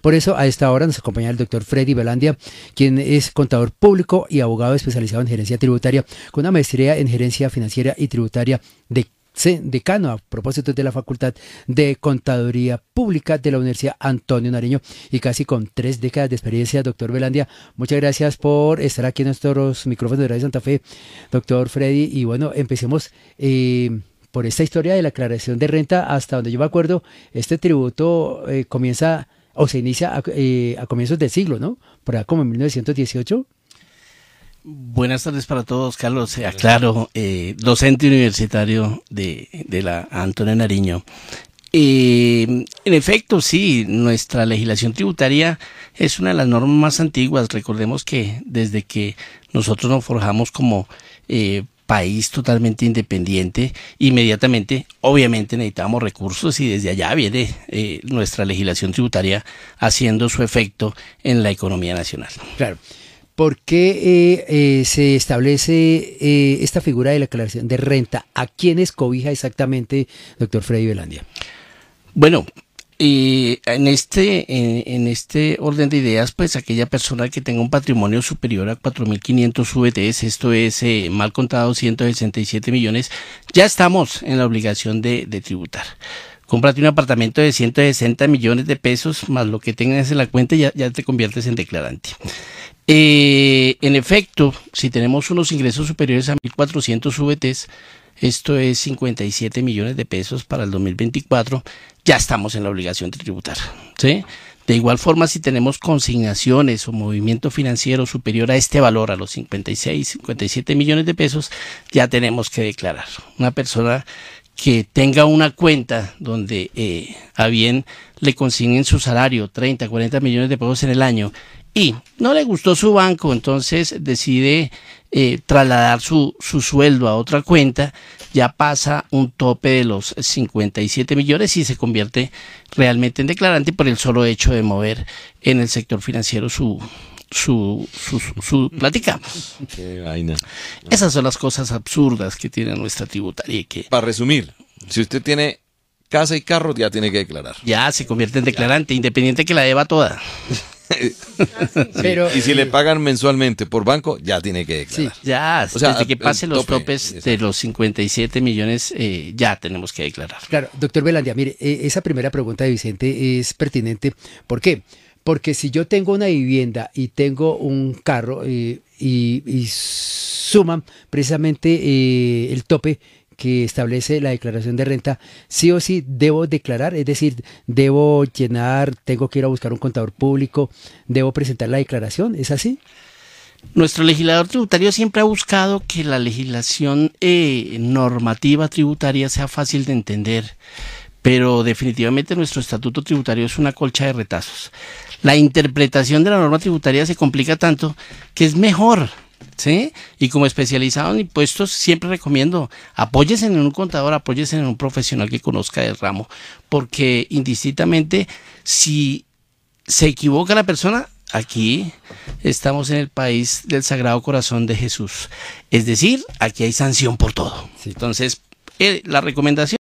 Por eso a esta hora nos acompaña el doctor Freddy Belandia, quien es contador público y abogado especializado en gerencia tributaria, con una maestría en gerencia financiera y tributaria de decano a propósito de la Facultad de Contaduría Pública de la Universidad Antonio Nariño y casi con tres décadas de experiencia, doctor Belandia. Muchas gracias por estar aquí en nuestros micrófonos de Radio Santa Fe, doctor Freddy. Y bueno, empecemos. Eh, por esta historia de la aclaración de renta, hasta donde yo me acuerdo, este tributo eh, comienza o se inicia eh, a, comienzos del siglo, ¿no? Por acá como en 1918. Buenas tardes para todos, Carlos. Eh, aclaro, eh, docente universitario de, la Antonio Nariño. en efecto, sí, nuestra legislación tributaria es una de las normas más antiguas. Recordemos que desde que nosotros nos forjamos como eh, país totalmente independiente, inmediatamente, obviamente necesitábamos recursos y desde allá viene eh, nuestra legislación tributaria haciendo su efecto en la economía nacional. Claro. ¿Por qué eh, eh, se establece esta figura de la aclaración de renta? ¿A quiénes cobija exactamente, doctor Freddy Velandia? Bueno, y en este en, este orden de ideas, pues aquella persona que tenga un patrimonio superior a 4.500 VTs, esto es eh, mal contado 167 millones, ya estamos en la obligación de, de tributar. Cómprate un apartamento de 160 millones de pesos más lo que tengas en la cuenta ya, ya te conviertes en declarante. Eh, en efecto, si tenemos unos ingresos superiores a 1.400 VTs, esto es 57 millones de pesos para el 2024, ya estamos en la obligación de tributar. ¿sí? De igual forma, si tenemos consignaciones o movimiento financiero superior a este valor, a los 56, 57 millones de pesos, ya tenemos que declarar. Una persona que tenga una cuenta donde eh, a bien le consignen su salario, 30, 40 millones de pesos en el año, y no le gustó su banco, entonces decide eh, trasladar su, su, sueldo a otra cuenta, ya pasa un tope de los 57 millones y se convierte realmente en declarante por el solo hecho de mover en el sector financiero su, su, su, su plática. Qué vaina. Esas son las cosas absurdas que tiene nuestra tributaria. Para resumir, si usted tiene casa y carro, ya tiene que declarar. Ya se convierte en declarante, independiente que la deba toda. Ah, y si le pagan mensualmente por banco, ya tiene que declarar. Sí, ya, o sea, desde que pasen los topes de los 57 millones, eh, ya tenemos que declarar. Claro, doctor Velandia, mire, eh, esa primera pregunta de Vicente es pertinente. ¿Por qué? Porque si yo tengo una vivienda y tengo un carro eh, y, suman precisamente el tope que establece la declaración de renta, sí o sí debo declarar, es decir, debo llenar, tengo que ir a buscar un contador público, debo presentar la declaración, ¿es así? Nuestro legislador tributario siempre ha buscado que la legislación eh, normativa tributaria sea fácil de entender, pero definitivamente nuestro estatuto tributario es una colcha de retazos. La interpretación de la norma tributaria se complica tanto que es mejor ¿Sí? Y como especializado en impuestos, siempre recomiendo, apóyese en un contador, apóyese en un profesional que conozca el ramo, porque indistintamente, si se equivoca la persona, aquí estamos en el país del Sagrado Corazón de Jesús. Es decir, aquí hay sanción por todo. Entonces, eh, la recomendación...